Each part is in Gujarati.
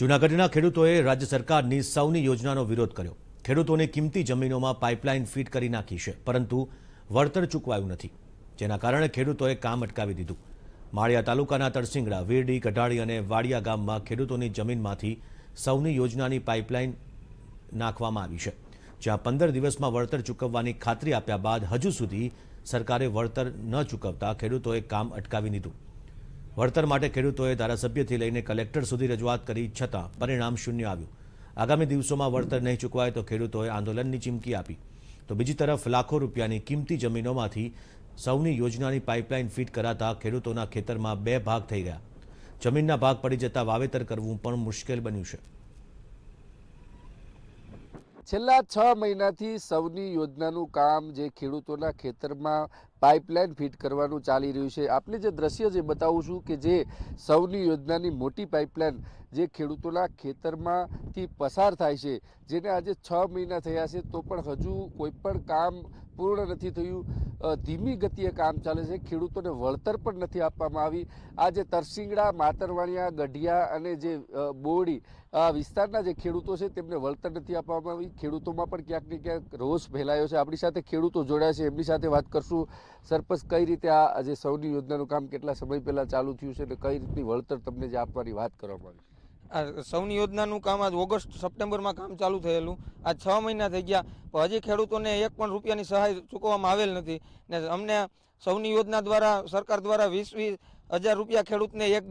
જૂનાગઢના ખેડૂતોએ રાજ્ય સરકારની સૌની યોજનાનો વિરોધ કર્યો ખેડૂતોને કિંમતી જમીનોમાં પાઇપલાઇન ફીટ કરી નાખી છે પરંતુ વળતર ચૂકવાયું નથી જેના કારણે ખેડૂતોએ કામ અટકાવી દીધું માળિયા તાલુકાના તરસિંગડા વીરડી કઢાળી અને વાડિયા ગામમાં ખેડૂતોની જમીનમાંથી સૌની યોજનાની પાઇપલાઇન નાખવામાં આવી છે જ્યાં પંદર દિવસમાં વળતર ચૂકવવાની ખાતરી આપ્યા બાદ હજુ સુધી સરકારે વળતર ન ચૂકવતા ખેડૂતોએ કામ અટકાવી દીધું વળતર માટે ખેડૂતોએ ધારાસભ્યથી લઈને કલેક્ટર સુધી રજૂઆત કરી છતાં પરિણામ શૂન્ય આવ્યું આગામી દિવસોમાં વળતર નહીં ચૂકવાય તો ખેડૂતોએ આંદોલનની ચીમકી આપી તો બીજી તરફ લાખો રૂપિયાની કિંમતી જમીનોમાંથી સૌની યોજનાની પાઇપલાઇન ફિટ કરાતા ખેડૂતોના ખેતરમાં બે ભાગ થઈ ગયા જમીનના ભાગ પડી જતા વાવેતર કરવું પણ મુશ્કેલ બન્યું છે છેલ્લા છ મહિનાથી સૌની યોજનાનું કામ જે ખેડૂતોના ખેતરમાં પાઇપલાઇન ફિટ કરવાનું ચાલી રહ્યું છે આપણે જે દ્રશ્ય જે બતાવું છું કે જે સૌની યોજનાની મોટી પાઇપલાઇન જે ખેડૂતોના ખેતરમાંથી પસાર થાય છે જેને આજે છ મહિના થયા છે તો પણ હજુ કોઈ પણ કામ પૂર્ણ નથી થયું ધીમી ગતિએ કામ ચાલે છે ખેડૂતોને વળતર પણ નથી આપવામાં આવી આ જે તરસિંગડા માતરવાણિયા ગઢિયા અને જે બોડી આ વિસ્તારના જે ખેડૂતો છે તેમને વળતર નથી આપવામાં આવી ખેડૂતોમાં પણ ક્યાંક ને ક્યાંક રોષ ફેલાયો છે આપણી સાથે ખેડૂતો જોડાયા છે એમની સાથે વાત કરશું સરપંચ કઈ રીતે આ જે સૌની યોજનાનું કામ કેટલા સમય પહેલાં ચાલુ થયું છે અને કઈ રીતની વળતર તમને જે આપવાની વાત કરવામાં આવી છે આ સૌની યોજનાનું કામ આજ ઓગસ્ટ સપ્ટેમ્બરમાં કામ ચાલુ થયેલું આ છ મહિના થઈ ગયા પણ હજી ખેડૂતોને એક પણ રૂપિયાની સહાય ચૂકવવામાં આવેલ નથી ને અમને સૌની યોજના દ્વારા સરકાર દ્વારા વીસ વીસ હજાર રૂપિયા ખેડૂતને એક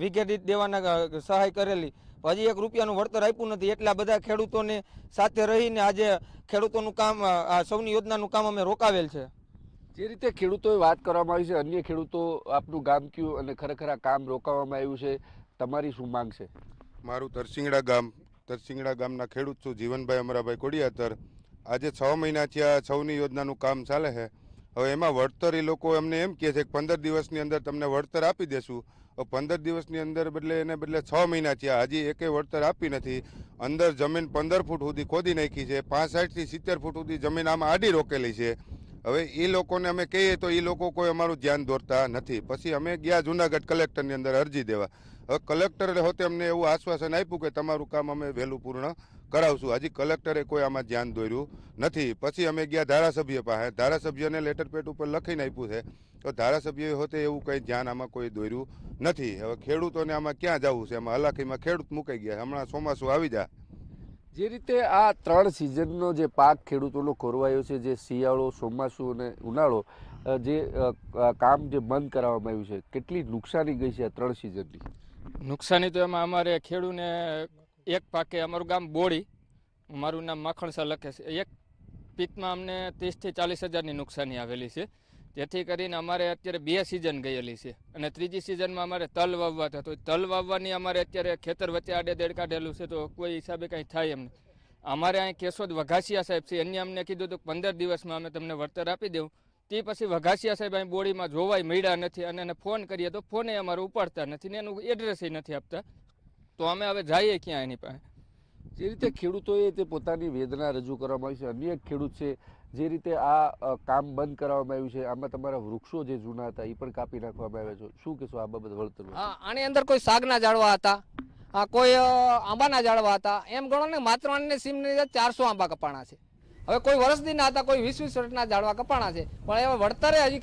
વીઘે દેવાના સહાય કરેલી હજી એક રૂપિયાનું વળતર આપ્યું નથી એટલા બધા ખેડૂતોને સાથે રહીને આજે ખેડૂતોનું કામ આ સૌની યોજનાનું કામ અમે રોકાવેલ છે જે રીતે ખેડૂતોએ વાત કરવામાં આવી છે અન્ય ખેડૂતો આપનું ગામ કયું અને ખરેખર આ કામ રોકાવામાં આવ્યું છે તમારી શું માંગ છે મારું તરસિંગડા ગામ તરસિંગડા ગામના ખેડૂત છું જીવનભાઈ અમરાભાઈ કોડિયાતર આજે છ મહિના થયા છની યોજનાનું કામ ચાલે છે હવે એમાં વળતર એ લોકો એમને એમ કહે છે કે પંદર દિવસની અંદર તમને વળતર આપી દેશું હવે પંદર દિવસની અંદર બદલે એને બદલે છ મહિના થયા હજી એકે વળતર આપી નથી અંદર જમીન પંદર ફૂટ સુધી ખોદી નાખી છે પાંસઠથી સિત્તેર ફૂટ સુધી જમીન આમાં આડી રોકેલી છે હવે એ લોકોને અમે કહીએ તો એ લોકો કોઈ અમારું ધ્યાન દોરતા નથી પછી અમે ગયા જુનાગઢ કલેક્ટરની અંદર અરજી દેવા હવે કલેક્ટરે હોતે અમને એવું આશ્વાસન આપ્યું કે તમારું કામ અમે વહેલું પૂર્ણ કરાવશું હજી કલેક્ટરે કોઈ આમાં ધ્યાન દોર્યું નથી પછી અમે ગયા ધારાસભ્ય પાસે ધારાસભ્યને લેટર પેટ ઉપર લખીને આપ્યું છે તો ધારાસભ્ય હોતે એવું કંઈ ધ્યાન આમાં કોઈ દોર્યું નથી હવે ખેડૂતોને આમાં ક્યાં જવું છે એમાં હલાકીમાં ખેડૂત મૂકાઈ ગયા હમણાં ચોમાસું આવી જાય જે રીતે આ ત્રણ સિઝનનો જે પાક ખેડૂતોનો ખોરવાયો છે જે શિયાળો ચોમાસુ અને ઉનાળો જે કામ જે બંધ કરાવવામાં આવ્યું છે કેટલી નુકસાની ગઈ છે આ ત્રણ સિઝનની નુકસાની તો એમાં અમારે ખેડૂને એક પાકે અમારું ગામ બોળી મારું નામ માખણસા લખે છે એક પીકમાં અમને ત્રીસથી ચાલીસ હજારની નુકસાની આવેલી છે જેથી કરીને અમારે અત્યારે બે સિઝન ગયેલી છે અને ત્રીજી સિઝનમાં અમારે તલ વાવવા થતો તલ વાવવાની અમારે અત્યારે ખેતર વચ્ચે આડેદેડ કાઢેલું છે તો કોઈ હિસાબે કાંઈ થાય એમ અમારે અહીં કેશોદ વઘાસિયા સાહેબ છે એમને અમને કીધું હતું પંદર દિવસમાં અમે તમને વળતર આપી દેવું તે પછી વઘાસિયા સાહેબ અહીં બોડીમાં જોવાય મળ્યા નથી અને એને ફોન કરીએ તો ફોને અમારે ઉપાડતા નથી ને એનું એડ્રેસ નથી આપતા તો અમે હવે જઈએ ક્યાં એની પાસે જે રીતે ખેડૂતોએ તે પોતાની વેદના રજૂ કરવામાં આવી છે અન્ય એક ખેડૂત છે જે રીતે આ કામ બંધ કરાવવામાં આવ્યું છે આમાં તમારા વૃક્ષો જે જૂના હતા એ પણ કાપી નાખવામાં આવ્યા છે શું કહેશો આ બાબત વળતર હા આની અંદર કોઈ સાગના ઝાડવા હતા કોઈ આંબાના ઝાડવા હતા એમ ગણો ને માત્ર અને સીમની અંદર ચારસો આંબા કપાણા છે હવે કોઈ વર્ષ દિન હતા કોઈ વીસ વીસ વર્ષના ઝાડવા કપાણા છે પણ એવા વળતરે હજી